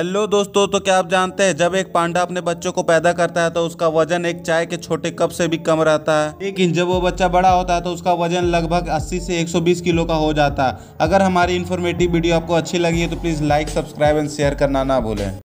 hello दोस्तों तो क्या आप जानते हैं जब एक पांडा अपने बच्चों को पैदा करता है तो उसका वजन एक चाय के छोटे कप से भी कम रहता है लेकिन जब वो बच्चा बड़ा होता है तो उसका वजन लगभग 80 से 120 किलो का हो जाता है अगर हमारी इन्फॉर्मेटिव वीडियो आपको अच्छी लगी है तो please like subscribe and share करना ना भूलें